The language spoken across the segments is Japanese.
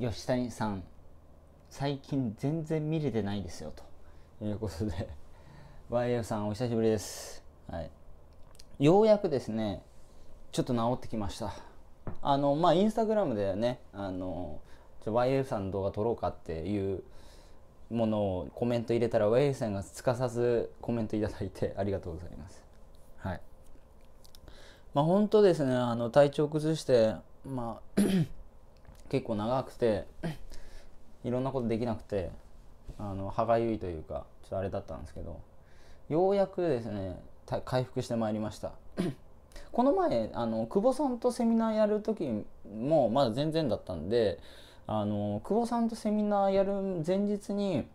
吉谷さん最近全然見れてないですよということで YF さんお久しぶりです、はい、ようやくですねちょっと治ってきましたあのまあインスタグラムでねあのちょ YF さんの動画撮ろうかっていうものをコメント入れたら YF さんがすかさずコメントいただいてありがとうございますはいまあ本当ですねあの体調崩してまあ結構長くていろんなことできなくてあの歯がゆいというかちょっとあれだったんですけどようやくですね回復してまいりました この前あの久保さんとセミナーやる時もまだ全然だったんであの久保さんとセミナーやる前日に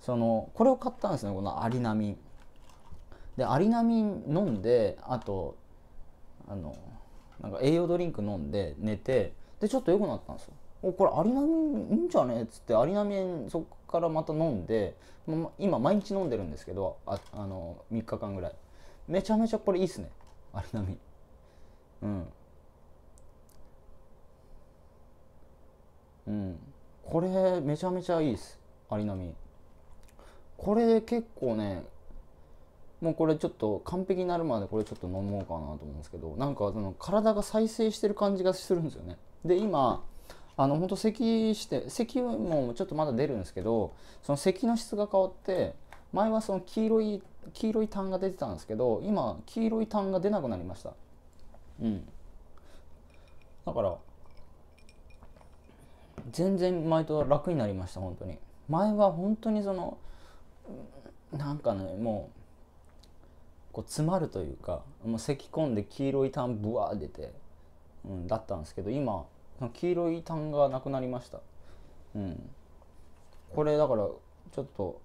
そのこれを買ったんですねこのアリナミン。でアリナミン飲んであとあのなんか栄養ドリンク飲んで寝てでちょっと良くなったんですよこれアリナミンいいんじゃねっつってアリナミンそこからまた飲んで今毎日飲んでるんですけどああの3日間ぐらいめちゃめちゃこれいいっすねアリナミンうんうんこれめちゃめちゃいいっすアリナミンこれ結構ねもうこれちょっと完璧になるまでこれちょっと飲もうかなと思うんですけどなんかその体が再生してる感じがするんですよねで今あの本当咳して咳もちょっとまだ出るんですけどその咳の質が変わって前はその黄色い黄色い痰が出てたんですけど今黄色い痰が出なくなりましたうんだから全然前と楽になりました本当に前は本当にそのなんかねもうこう詰まるというかもう咳き込んで黄色い痰ぶわー出て、うん、だったんですけど今黄色い痰がなくなりましたうんこれだからちょっと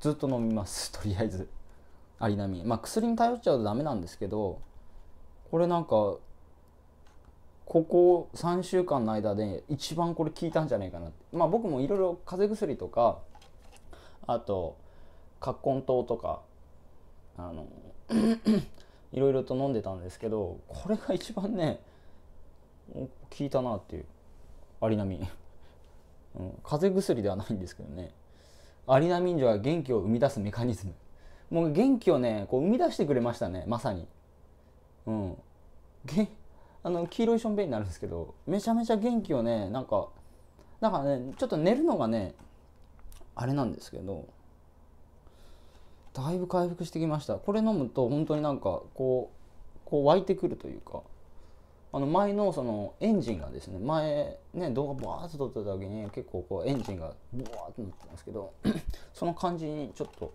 ずっと飲みますとりあえずアリナミンまあ薬に頼っちゃうとダメなんですけどこれなんかここ3週間の間で一番これ効いたんじゃないかなってまあ僕もいろいろ風邪薬とかあと葛根糖とかあの いろいろと飲んでたんですけどこれが一番ね聞いたなっていうアリナミン、うん、風邪薬ではないんですけどねアリナミン錠は元気を生み出すメカニズムもう元気をねこう生み出してくれましたねまさにうんげあの黄色いションベンになるんですけどめちゃめちゃ元気をねなんかだからねちょっと寝るのがねあれなんですけどだいぶ回復してきましたこれ飲むと本当になんかこうこう湧いてくるというかあの前のそのエンジンがですね前ね動画バーッと撮ってた時に結構こうエンジンがブワーッとなってたんですけど その感じにちょっと、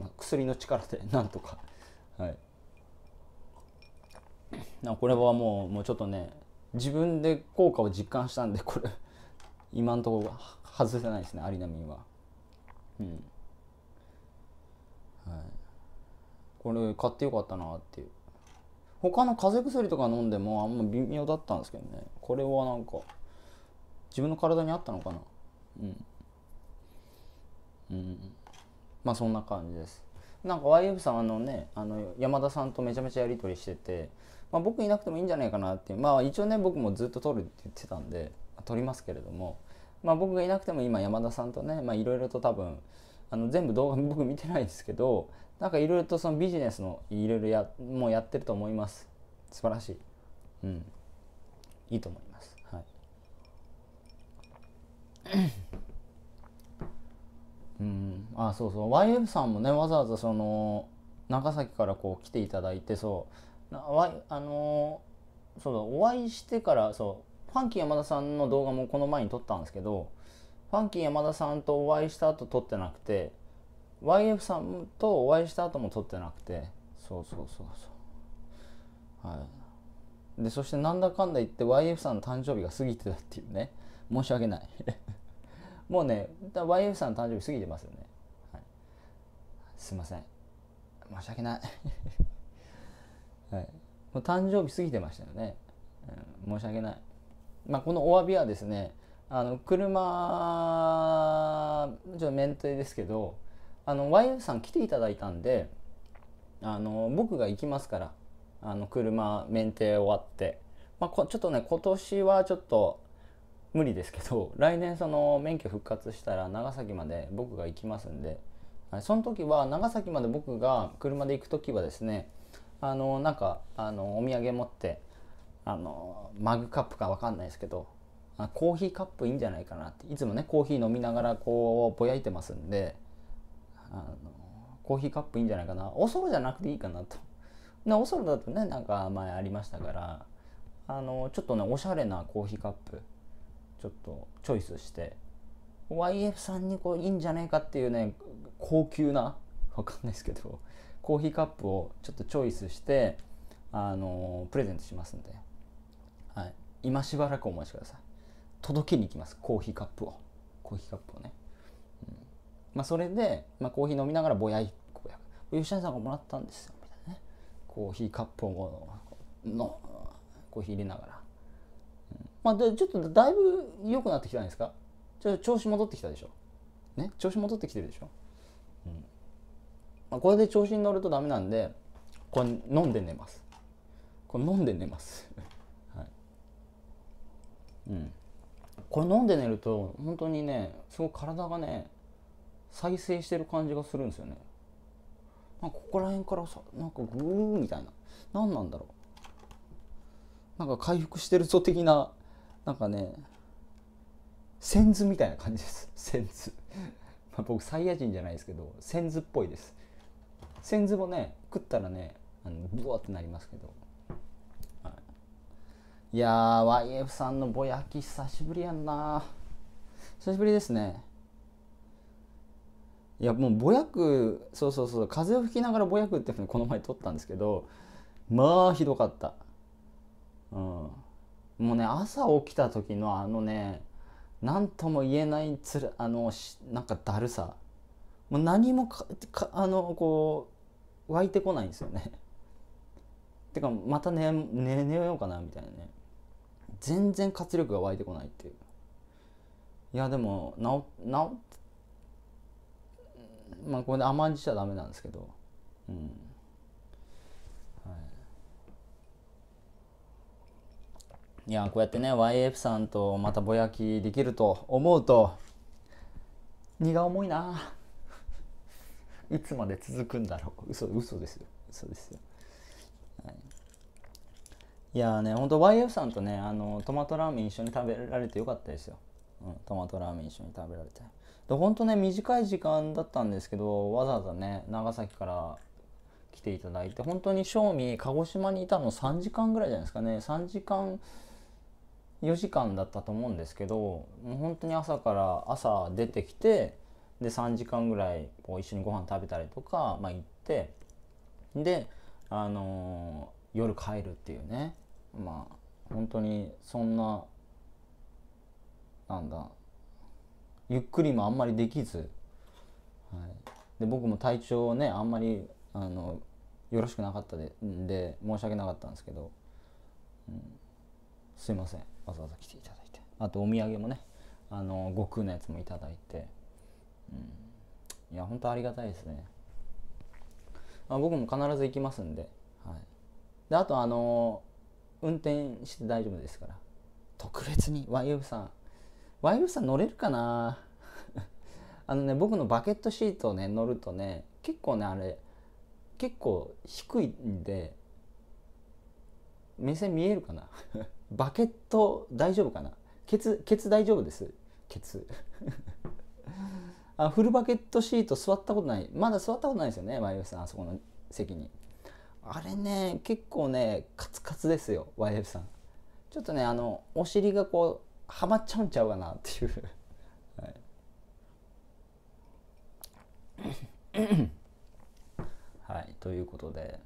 まあ、薬の力で なんとかはいこれはもうもうちょっとね自分で効果を実感したんでこれ今のところ外せないですねアリナミンはうんはいこれ買ってよかったなっていう他の風邪薬とか飲んでもあんま微妙だったんですけどねこれはなんか自分の体に合ったのかなうんうんまあそんな感じですなんか YF さんあのねあの山田さんとめちゃめちゃやり取りしてて、まあ、僕いなくてもいいんじゃないかなってまあ一応ね僕もずっと撮るって言ってたんで撮りますけれども、まあ、僕がいなくても今山田さんとねいろいろと多分あの全部動画僕見てないですけどなんかいろいろとそのビジネスのいろいろやもうやってると思います素晴らしい、うん、いいと思います、はいうん、あそうそう YF さんもねわざわざその長崎からこう来ていただいてそうなあのー、そうだお会いしてからそうファンキー山田さんの動画もこの前に撮ったんですけどファンキー山田さんとお会いした後撮ってなくて YF さんとお会いした後も撮ってなくてそうそうそうそうはいでそしてなんだかんだ言って YF さんの誕生日が過ぎてたっていうね申し訳ない もうね YF さんの誕生日過ぎてますよね、はい、すいません申し訳ない はい、もう誕生日過ぎてましたよね、うん、申し訳ないまあこのお詫びはですねあの車ちょっと免停ですけどあの y u さん来ていただいたんであの僕が行きますからあの車免停終わって、まあ、こちょっとね今年はちょっと無理ですけど 来年その免許復活したら長崎まで僕が行きますんで、はい、その時は長崎まで僕が車で行く時はですねあのなんかあのお土産持ってあのマグカップか分かんないですけどあコーヒーカップいいんじゃないかなっていつもねコーヒー飲みながらこうぼやいてますんであのコーヒーカップいいんじゃないかなおそろじゃなくていいかなと なおそろだとねなんか前ありましたからあのちょっとねおしゃれなコーヒーカップちょっとチョイスして YF さんにこういいんじゃないかっていうね高級なわかんないですけどコーヒーカップをちょっとチョイスしてあのプレゼントしますんで、はい、今しばらくお待ちください届けに行きますコーヒーカップをコーヒーカップをね、うん、まあ、それで、まあ、コーヒー飲みながらぼやいぼや吉谷さんがもらったんですよみたいなねコーヒーカップをのコーヒー入れながら、うん、まあでちょっとだいぶ良くなってきたんですかちょ調子戻ってきたでしょね調子戻ってきてるでしょ、うんまあ、これで調子に乗るとダメなんでこれ飲んで寝ますこれ飲んで寝ます はいうんこれ飲んで寝ると本当にねすごい体がね再生してる感じがするんですよねまここら辺からさなんかグーみたいな何なんだろうなんか回復してるぞ的ななんかね先図みたいな感じです先図まあ僕サイヤ人じゃないですけど先図っぽいです先図もね食ったらねあのブワってなりますけどいやー、YF さんのぼやき久しぶりやんな久しぶりですね。いや、もうぼやく、そうそうそう、風を吹きながらぼやくってふうにこの前撮ったんですけど、まあ、ひどかった。うん。もうね、朝起きた時のあのね、何とも言えないつら、あの、なんかだるさ。もう何もか、かあの、こう、湧いてこないんですよね。てかまた寝寝寝ようかなみたいなね全然活力が湧いてこないっていういやでも治治まあこれで甘んじちゃダメなんですけどうん、はい、いやこうやってね YF さんとまたぼやきできると思うと荷が重いないつまで続くんだろう嘘嘘ですよ嘘ですよいやねほんと YF さんとねあのトマトラーメン一緒に食べられてよかったですよ、うん、トマトラーメン一緒に食べられてでほんとね短い時間だったんですけどわざわざね長崎から来ていただいて本当に正味鹿児島にいたの3時間ぐらいじゃないですかね3時間4時間だったと思うんですけどもう本当に朝から朝出てきてで3時間ぐらいこう一緒にご飯食べたりとか、まあ、行ってで、あのー、夜帰るっていうねまあ本当にそんななんだゆっくりもあんまりできず、はい、で僕も体調ねあんまりあのよろしくなかったでで申し訳なかったんですけど、うん、すいませんわざわざ来ていただいてあとお土産もねあの悟空のやつもいただいて、うん、いや本当ありがたいですね、まあ、僕も必ず行きますんで,、はい、であとあのー運転して大丈夫ですから特別に YF さん YF さん乗れるかな あのね僕のバケットシートをね乗るとね結構ねあれ結構低いんで目線見えるかな バケット大丈夫かなケツケツ大丈夫ですケツ あフルバケットシート座ったことないまだ座ったことないですよね YF さんあそこの席にあれね結構ねカツカツですよ YF さんちょっとねあのお尻がこうはまっちゃうんちゃうかなっていうはいはい、ということで、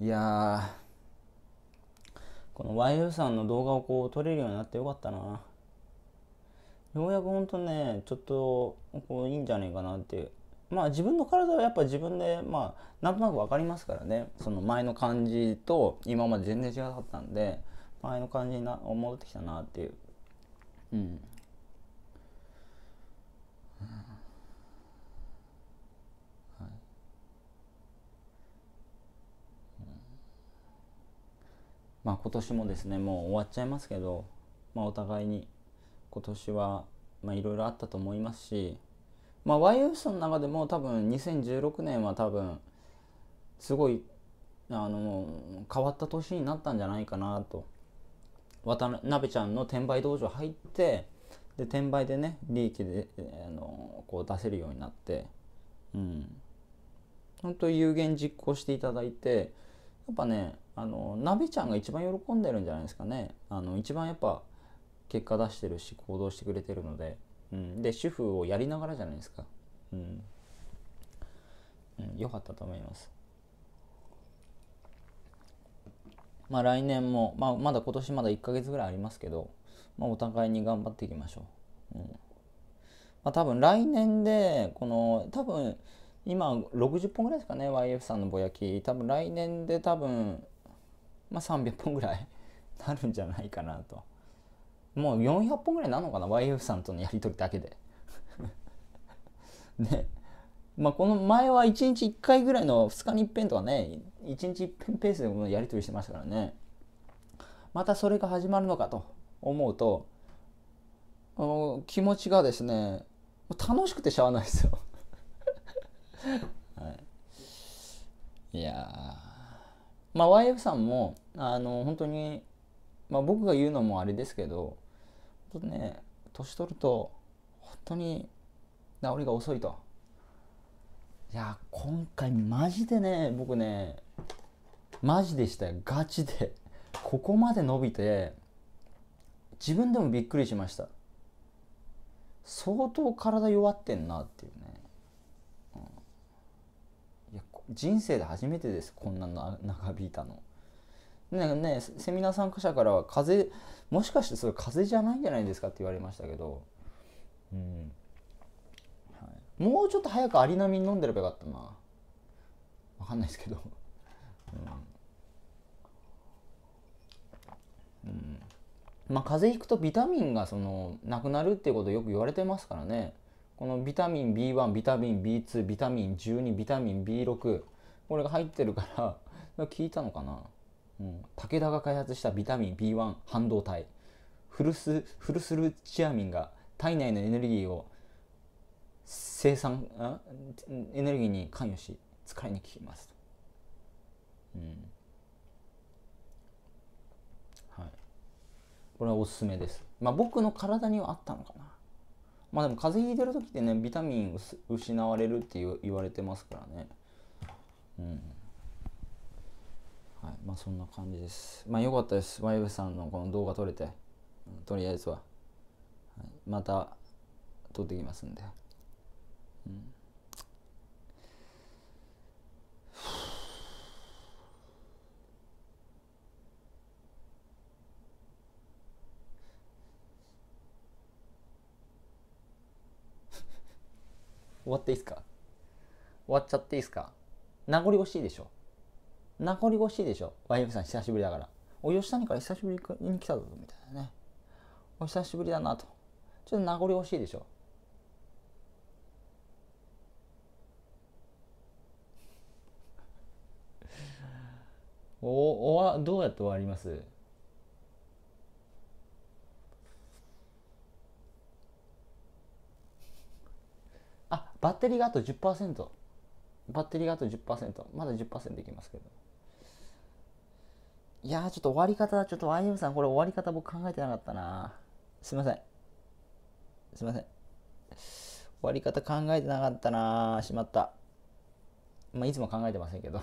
うん、いやこの y f さんの動画をこう撮れるようになってよかったなようやくほんとねちょっとこういいんじゃねえかなっていう。まあ自分の体はやっぱ自分でまあなんとなく分かりますからねその前の感じと今まで全然違かったんで前の感じにな戻ってきたなっていううんまあ、今年もですねもう終わっちゃいますけど、まあ、お互いに今年は、まあ、いろいろあったと思いますしまあ y f s の中でも多分2016年は多分すごいあの変わった年になったんじゃないかなと渡辺ちゃんの転売道場入ってで転売でね利益であのこう出せるようになってうん本当有言実行していただいてやっぱねあの鍋ちゃんが一番喜んでるんじゃないですかねあの一番やっぱ結果出してるし行動してくれてるので。うん、で主婦をやりながらじゃないですか、うんうん、よかったと思いますまあ来年も、まあ、まだ今年まだ1ヶ月ぐらいありますけど、まあ、お互いに頑張っていきましょう、うんまあ、多分来年でこの多分今60本ぐらいですかね YF さんのぼやき多分来年で多分、まあ、300本ぐらい なるんじゃないかなともう400本ぐらいなのかな YF さんとのやり取りだけで。で、まあ、この前は1日1回ぐらいの2日に1遍とかね1日1遍ペースでやり取りしてましたからねまたそれが始まるのかと思うと気持ちがですね楽しくてしゃあないですよ、はい、いやまあ YF さんもあの本当にまあ、僕が言うのもあれですけどとね年取ると本当に治りが遅いといや今回マジでね僕ねマジでしたよガチでここまで伸びて自分でもびっくりしました相当体弱ってんなっていうね、うん、いや人生で初めてですこんな長引いたのねねセミナー参加者からは風邪もしかしてそれ風邪じゃないんじゃないですかって言われましたけど、うんはい、もうちょっと早くアリナミン飲んでればよかったな分かんないですけど、うんうん、まあ風邪ひくとビタミンがそのなくなるっていうことよく言われてますからねこのビタミン B1 ビタミン B2 ビタミン12ビタミン B6 これが入ってるから 聞いたのかなうん、武田が開発したビタミン B1 半導体フルスフルスルチアミンが体内のエネルギーを生産エネルギーに関与し疲れに効きます、うんはい、これはおすすめですまあ僕の体にはあったのかなまあでも風邪ひいてる時ってねビタミン失われるって言われてますからねうんはいまあそんな感じですまあ良かったですワイブさんのこの動画撮れて、とりあえずは、はい、また撮ってきますんで、終わっていいですか終わっちゃっていいですか名残惜しいでしょ名残惜しいでしょ YF さん久しぶりだからお吉谷から久しぶりに来たぞみたいなねお久しぶりだなとちょっと名残惜しいでしょ おおわどうやって終わりますあバッテリーがあと10%バッテリーがあと10%まだ10%いきますけどいやー、ちょっと終わり方、ちょっと YM さん、これ終わり方僕考えてなかったな。すいません。すいません。終わり方考えてなかったな。しまった。まあ、いつも考えてませんけど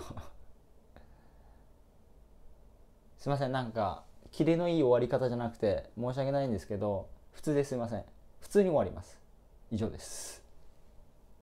すいません、なんか、キレのいい終わり方じゃなくて、申し訳ないんですけど、普通ですいません。普通に終わります。以上です。